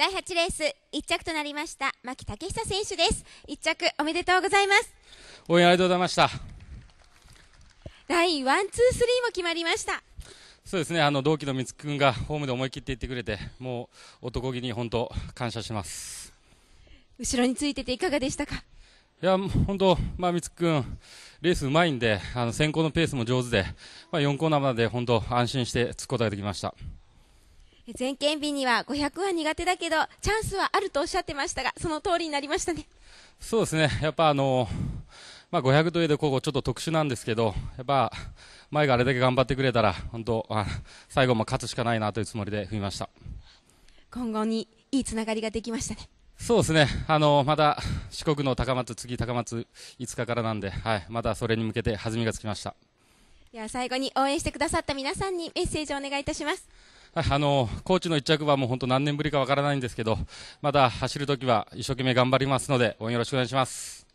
第8レース1着となりました牧竹久選手です1着おめでとうございます応援ありがとうございました第1、2、3も決まりましたそうですねあの同期の三くんがホームで思い切っていってくれてもう男気に本当感謝します後ろについてていかがでしたかいや本当、まあ、三くんレースうまいんであの先行のペースも上手で、まあ、4コーナーまで本当安心して突くことできました。全県便には500は苦手だけどチャンスはあるとおっしゃってましたがその通りになりましたね。そうですねやっぱあのまあ、500といえどここちょっと特殊なんですけどやっぱ前があれだけ頑張ってくれたら本当あ最後も勝つしかないなというつもりで踏みました今後にいいつながりができましたね。そうですね、あのまだ四国の高松、次、高松5日からなんで、はい、まだそれに向けて弾みがつきました。では最後に応援してくださった皆さんにメッセージをお願いいたします。あのコーチの1着はもう本当何年ぶりかわからないんですけどまだ走るときは一生懸命頑張りますので応援よろしくお願いします。